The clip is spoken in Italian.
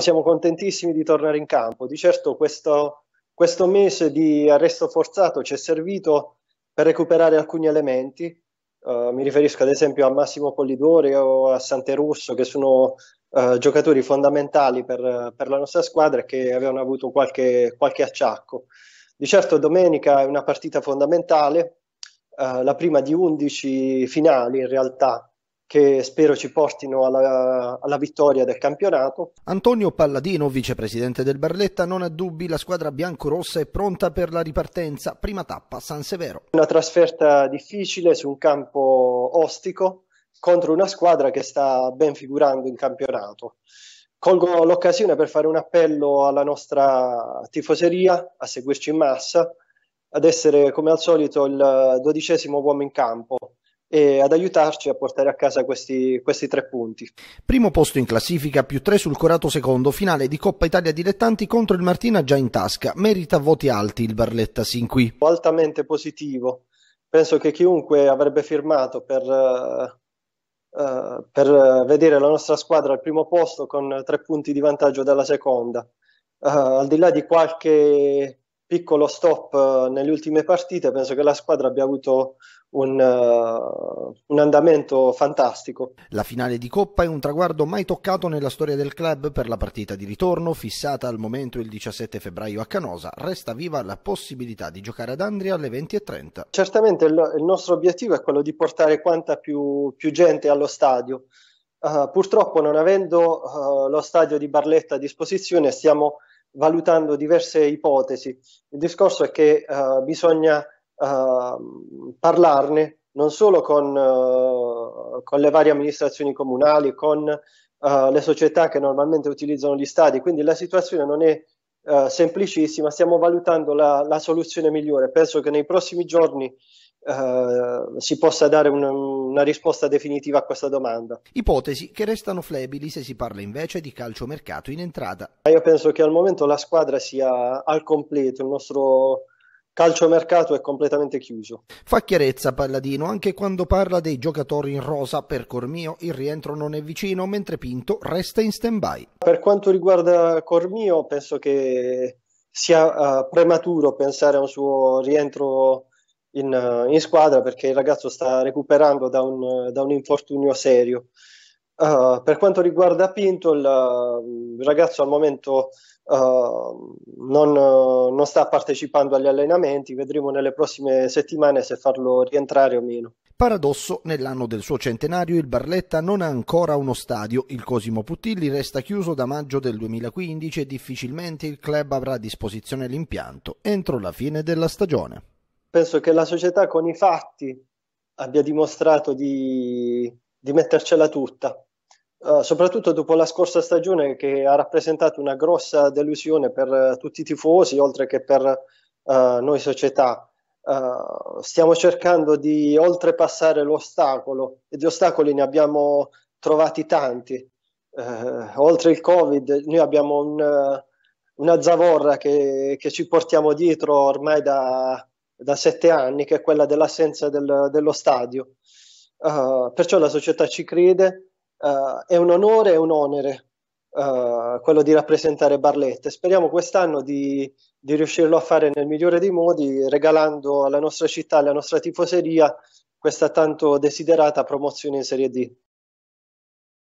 siamo contentissimi di tornare in campo. Di certo questo, questo, mese di arresto forzato ci è servito per recuperare alcuni elementi. Uh, mi riferisco ad esempio a Massimo Polidori o a Sante Russo, che sono uh, giocatori fondamentali per, per, la nostra squadra e che avevano avuto qualche, qualche acciacco. Di certo domenica è una partita fondamentale, uh, la prima di 11 finali in realtà che spero ci portino alla, alla, vittoria del campionato. Antonio Palladino, vicepresidente del Barletta, non ha dubbi, la squadra biancorossa è pronta per la ripartenza, prima tappa San Severo. Una trasferta difficile su un campo ostico contro una squadra che sta ben figurando in campionato. Colgo l'occasione per fare un appello alla nostra tifoseria a seguirci in massa, ad essere come al solito il dodicesimo uomo in campo e ad aiutarci a portare a casa questi, questi, tre punti. Primo posto in classifica, più tre sul corato secondo, finale di Coppa Italia Dilettanti contro il Martina già in tasca. Merita voti alti il Barletta sin qui. Altamente positivo. Penso che chiunque avrebbe firmato per, uh, per vedere la nostra squadra al primo posto con tre punti di vantaggio dalla seconda. Uh, al di là di qualche piccolo stop eh, nelle ultime partite, penso che la squadra abbia avuto un, uh, un, andamento fantastico. La finale di Coppa è un traguardo mai toccato nella storia del club per la partita di ritorno, fissata al momento il 17 febbraio a Canosa, resta viva la possibilità di giocare ad Andria alle 20.30. Certamente il, il, nostro obiettivo è quello di portare quanta più, più gente allo stadio. Uh, purtroppo non avendo uh, lo stadio di Barletta a disposizione stiamo valutando diverse ipotesi. Il discorso è che uh, bisogna uh, parlarne non solo con, uh, con, le varie amministrazioni comunali, con le società che normalmente utilizzano gli stadi, quindi la situazione non è semplicissima, stiamo valutando la, la, soluzione migliore. Penso che nei prossimi giorni eh, si possa dare una, una risposta definitiva a questa domanda. Ipotesi che restano flebili se si parla invece di calciomercato in entrata. Io penso che al momento la squadra sia al completo, il nostro calciomercato è completamente chiuso. Fa chiarezza Palladino anche quando parla dei giocatori in rosa. Per Cormio il rientro non è vicino, mentre Pinto resta in stand-by. Per quanto riguarda Cormio, penso che sia uh, prematuro pensare a un suo rientro in, in squadra perché il ragazzo sta recuperando da un, da un infortunio serio. Uh, per quanto riguarda Pinto, il, il ragazzo al momento uh, non, non, sta partecipando agli allenamenti, vedremo nelle prossime settimane se farlo rientrare o meno. Paradosso, nell'anno del suo centenario il Barletta non ha ancora uno stadio, il Cosimo Puttilli resta chiuso da maggio del 2015 e difficilmente il club avrà a disposizione l'impianto entro la fine della stagione penso che la società con i fatti abbia dimostrato di, di mettercela tutta, uh, soprattutto dopo la scorsa stagione che ha rappresentato una grossa delusione per uh, tutti i tifosi, oltre che per uh, noi società. stiamo cercando di oltrepassare l'ostacolo e di ostacoli ne abbiamo trovati tanti. oltre il Covid, noi abbiamo un, una zavorra che, che ci portiamo dietro ormai da, da sette anni, che è quella dell'assenza del, dello stadio. Uh, perciò la società ci crede, uh, è un onore e un onere uh, quello di rappresentare Barletta. Speriamo quest'anno di, di, riuscirlo a fare nel migliore dei modi, regalando alla nostra città, alla nostra tifoseria, questa tanto desiderata promozione in Serie D.